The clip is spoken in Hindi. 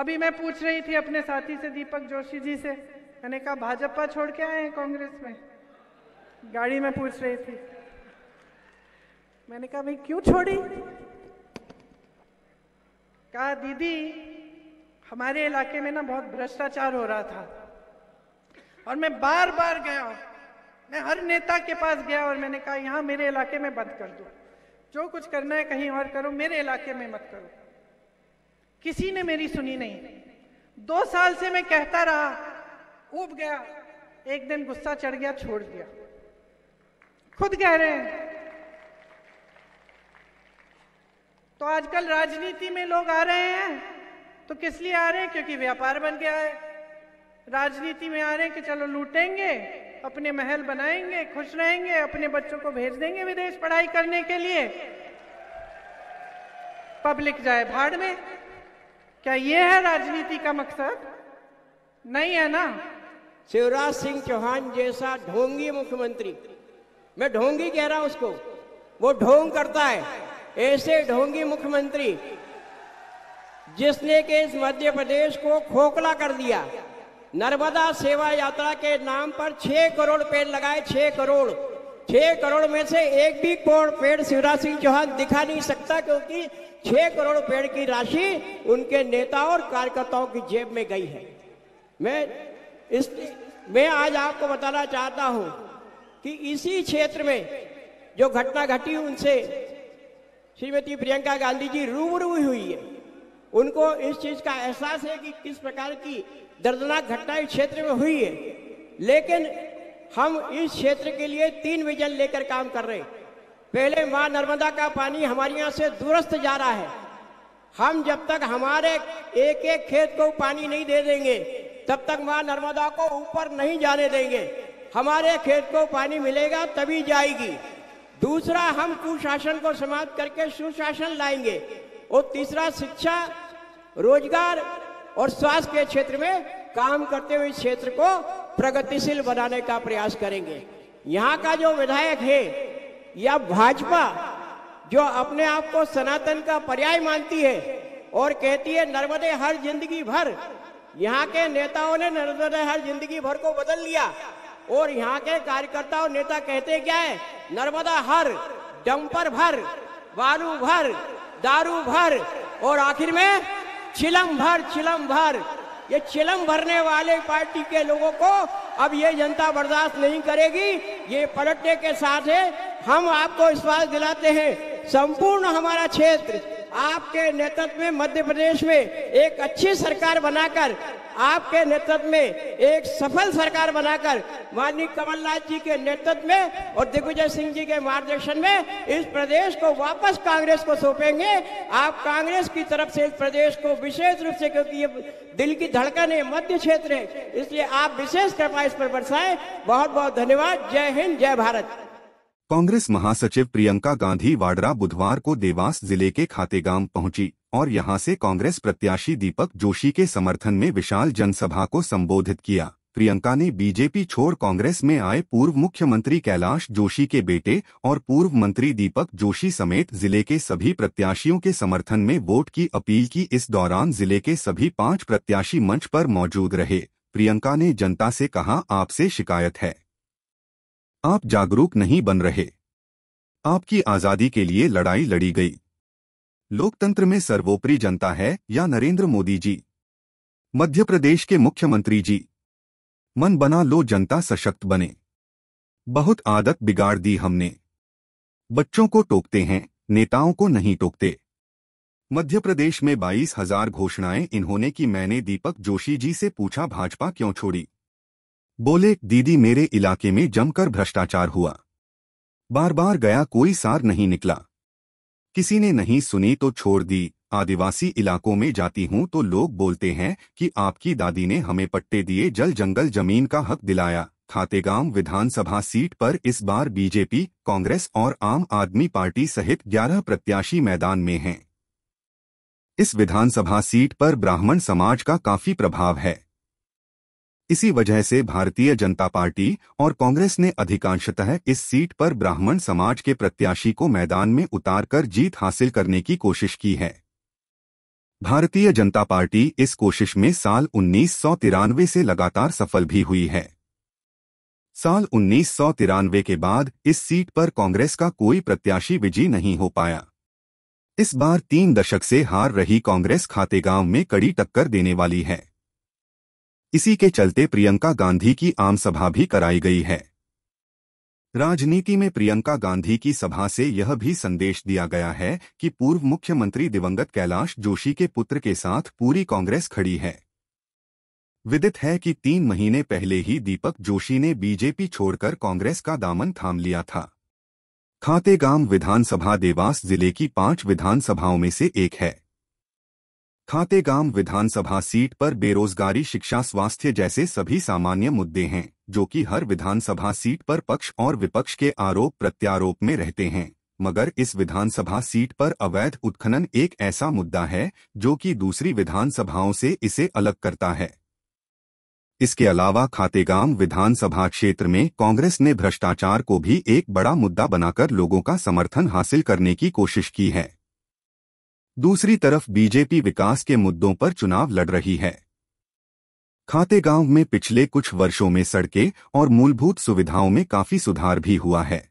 अभी मैं पूछ रही थी अपने साथी से दीपक जोशी जी से मैंने कहा भाजपा छोड़ के आए हैं कांग्रेस में गाड़ी में पूछ रही थी मैंने कहा भाई क्यों छोड़ी कहा दीदी हमारे इलाके में ना बहुत भ्रष्टाचार हो रहा था और मैं बार बार गया मैं हर नेता के पास गया और मैंने कहा यहाँ मेरे इलाके में बंद कर दो जो कुछ करना है कहीं और करो मेरे इलाके में मत करो किसी ने मेरी सुनी नहीं दो साल से मैं कहता रहा उब गया एक दिन गुस्सा चढ़ गया छोड़ दिया खुद कह रहे हैं तो आजकल राजनीति में लोग आ रहे हैं तो किस लिए आ रहे हैं क्योंकि व्यापार बन गया है राजनीति में आ रहे हैं कि चलो लूटेंगे अपने महल बनाएंगे खुश रहेंगे अपने बच्चों को भेज देंगे विदेश पढ़ाई करने के लिए पब्लिक जाए भाड़ में क्या ये है राजनीति का मकसद नहीं है ना शिवराज सिंह चौहान जैसा ढोंगी मुख्यमंत्री मैं ढोंगी कह रहा हूं उसको वो ढोंग करता है ऐसे ढोंगी मुख्यमंत्री जिसने के इस मध्य प्रदेश को खोखला कर दिया नर्मदा सेवा यात्रा के नाम पर छह करोड़ पेड़ लगाए छह करोड़ छह करोड़ में से एक भी पेड़ शिवराज सिंह चौहान दिखा नहीं सकता क्योंकि छह करोड़ पेड़ की राशि उनके नेता और कार्यकर्ताओं की जेब में गई है मैं इस मैं आज आपको बताना चाहता हूं कि इसी क्षेत्र में जो घटना घटी उनसे श्रीमती प्रियंका गांधी जी रूबरू हुई है उनको इस चीज का एहसास है कि किस प्रकार की दर्दनाक घटना इस क्षेत्र में हुई है लेकिन हम इस क्षेत्र के लिए तीन विजन लेकर काम कर रहे पहले माँ नर्मदा का पानी हमारे यहाँ से दूरस्थ जा रहा है हम जब तक हमारे एक एक खेत को पानी नहीं दे देंगे तब तक माँ नर्मदा को ऊपर नहीं जाने देंगे हमारे खेत को पानी मिलेगा तभी जाएगी दूसरा हम कुशासन को समाप्त करके सुशासन लाएंगे और तीसरा शिक्षा रोजगार और स्वास्थ्य के क्षेत्र में काम करते हुए इस क्षेत्र को प्रगतिशील बनाने का प्रयास करेंगे यहाँ का जो विधायक है या भाजपा जो अपने आप को सनातन का पर्याय मानती है और कहती है नर्मदे हर जिंदगी भर यहाँ के नेताओं ने नर्मदे हर जिंदगी भर को बदल लिया और यहाँ के कार्यकर्ता और नेता कहते क्या है नर्मदा हर डंपर भर बालू भर दारू भर और आखिर में छिलम भर छिलम भर ये चिलम भरने वाले पार्टी के लोगों को अब ये जनता बर्दाश्त नहीं करेगी ये पलटने के साथ है हम आपको विश्वास दिलाते हैं संपूर्ण हमारा क्षेत्र आपके नेतृत्व में मध्य प्रदेश में एक अच्छी सरकार बनाकर आपके नेतृत्व में एक सफल सरकार बनाकर माननीय कमलनाथ जी के नेतृत्व में और दिग्विजय सिंह जी के मार्गदर्शन में इस प्रदेश को वापस कांग्रेस को सौंपेंगे आप कांग्रेस की तरफ से इस प्रदेश को विशेष रूप से क्योंकि ये दिल की धड़कन है मध्य क्षेत्र है इसलिए आप विशेष कृपा इस पर बरसाएं बहुत बहुत धन्यवाद जय हिंद जय भारत कांग्रेस महासचिव प्रियंका गांधी वाड्रा बुधवार को देवास जिले के खातेगाम पहुंची और यहां से कांग्रेस प्रत्याशी दीपक जोशी के समर्थन में विशाल जनसभा को संबोधित किया प्रियंका ने बीजेपी छोड़ कांग्रेस में आए पूर्व मुख्यमंत्री कैलाश जोशी के बेटे और पूर्व मंत्री दीपक जोशी समेत जिले के सभी प्रत्याशियों के समर्थन में वोट की अपील की इस दौरान जिले के सभी पांच प्रत्याशी मंच पर मौजूद रहे प्रियंका ने जनता से कहा आपसे शिकायत है आप जागरूक नहीं बन रहे आपकी आजादी के लिए लड़ाई लड़ी गई लोकतंत्र में सर्वोपरि जनता है या नरेंद्र मोदी जी मध्य प्रदेश के मुख्यमंत्री जी मन बना लो जनता सशक्त बने बहुत आदत बिगाड़ दी हमने बच्चों को टोकते हैं नेताओं को नहीं टोकते मध्य प्रदेश में बाईस हजार घोषणाएं इन्होंने की मैंने दीपक जोशी जी से पूछा भाजपा क्यों छोड़ी बोले दीदी मेरे इलाके में जमकर भ्रष्टाचार हुआ बार बार गया कोई सार नहीं निकला किसी ने नहीं सुनी तो छोड़ दी आदिवासी इलाकों में जाती हूं तो लोग बोलते हैं कि आपकी दादी ने हमें पट्टे दिए जल जंगल जमीन का हक दिलाया खातेगाम विधानसभा सीट पर इस बार बीजेपी कांग्रेस और आम आदमी पार्टी सहित 11 प्रत्याशी मैदान में हैं इस विधानसभा सीट पर ब्राह्मण समाज का काफी प्रभाव है इसी वजह से भारतीय जनता पार्टी और कांग्रेस ने अधिकांशतः इस सीट पर ब्राह्मण समाज के प्रत्याशी को मैदान में उतारकर जीत हासिल करने की कोशिश की है भारतीय जनता पार्टी इस कोशिश में साल उन्नीस से लगातार सफल भी हुई है साल उन्नीस के बाद इस सीट पर कांग्रेस का कोई प्रत्याशी विजयी नहीं हो पाया इस बार तीन दशक से हार रही कांग्रेस खातेगांव में कड़ी टक्कर देने वाली है इसी के चलते प्रियंका गांधी की आम सभा भी कराई गई है राजनीति में प्रियंका गांधी की सभा से यह भी संदेश दिया गया है कि पूर्व मुख्यमंत्री दिवंगत कैलाश जोशी के पुत्र के साथ पूरी कांग्रेस खड़ी है विदित है कि तीन महीने पहले ही दीपक जोशी ने बीजेपी छोड़कर कांग्रेस का दामन थाम लिया था खातेगाम विधानसभा देवास जिले की पांच विधानसभाओं में से एक है गांव विधानसभा सीट पर बेरोजगारी शिक्षा स्वास्थ्य जैसे सभी सामान्य मुद्दे हैं जो कि हर विधानसभा सीट पर पक्ष और विपक्ष के आरोप प्रत्यारोप में रहते हैं मगर इस विधानसभा सीट पर अवैध उत्खनन एक ऐसा मुद्दा है जो कि दूसरी विधानसभाओं से इसे अलग करता है इसके अलावा खातेगाम विधानसभा क्षेत्र में कांग्रेस ने भ्रष्टाचार को भी एक बड़ा मुद्दा बनाकर लोगों का समर्थन हासिल करने की कोशिश की है दूसरी तरफ बीजेपी विकास के मुद्दों पर चुनाव लड़ रही है खाते गांव में पिछले कुछ वर्षों में सड़कें और मूलभूत सुविधाओं में काफी सुधार भी हुआ है